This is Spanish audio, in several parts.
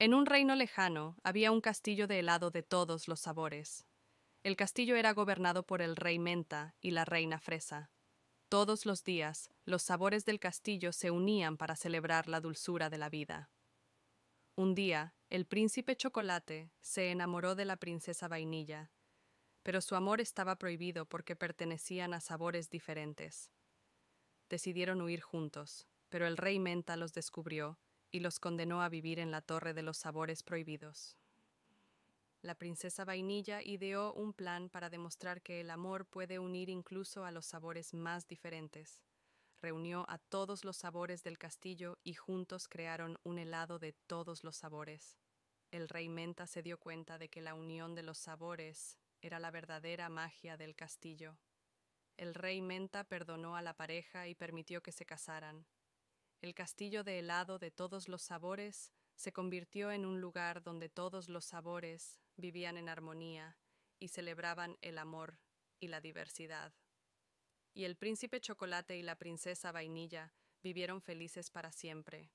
En un reino lejano había un castillo de helado de todos los sabores. El castillo era gobernado por el rey Menta y la reina Fresa. Todos los días, los sabores del castillo se unían para celebrar la dulzura de la vida. Un día, el príncipe Chocolate se enamoró de la princesa Vainilla, pero su amor estaba prohibido porque pertenecían a sabores diferentes. Decidieron huir juntos, pero el rey Menta los descubrió y los condenó a vivir en la torre de los sabores prohibidos. La princesa vainilla ideó un plan para demostrar que el amor puede unir incluso a los sabores más diferentes. Reunió a todos los sabores del castillo y juntos crearon un helado de todos los sabores. El rey Menta se dio cuenta de que la unión de los sabores era la verdadera magia del castillo. El rey Menta perdonó a la pareja y permitió que se casaran el castillo de helado de todos los sabores se convirtió en un lugar donde todos los sabores vivían en armonía y celebraban el amor y la diversidad. Y el príncipe chocolate y la princesa vainilla vivieron felices para siempre.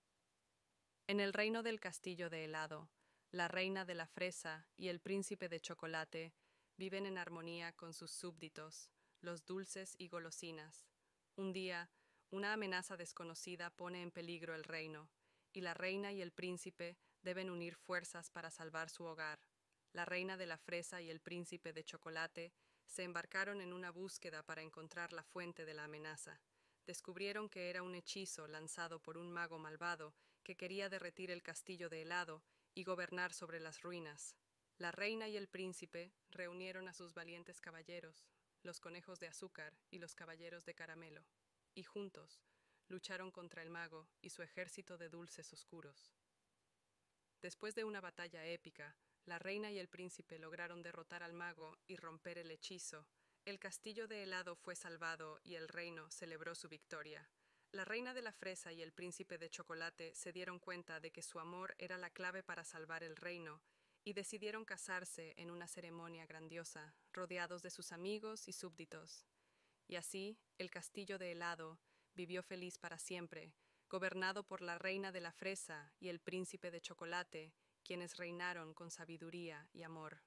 En el reino del castillo de helado, la reina de la fresa y el príncipe de chocolate viven en armonía con sus súbditos, los dulces y golosinas. Un día, una amenaza desconocida pone en peligro el reino, y la reina y el príncipe deben unir fuerzas para salvar su hogar. La reina de la fresa y el príncipe de chocolate se embarcaron en una búsqueda para encontrar la fuente de la amenaza. Descubrieron que era un hechizo lanzado por un mago malvado que quería derretir el castillo de helado y gobernar sobre las ruinas. La reina y el príncipe reunieron a sus valientes caballeros, los conejos de azúcar y los caballeros de caramelo y juntos lucharon contra el mago y su ejército de dulces oscuros. Después de una batalla épica, la reina y el príncipe lograron derrotar al mago y romper el hechizo. El castillo de helado fue salvado y el reino celebró su victoria. La reina de la fresa y el príncipe de chocolate se dieron cuenta de que su amor era la clave para salvar el reino y decidieron casarse en una ceremonia grandiosa, rodeados de sus amigos y súbditos. Y así, el castillo de helado vivió feliz para siempre, gobernado por la reina de la fresa y el príncipe de chocolate, quienes reinaron con sabiduría y amor.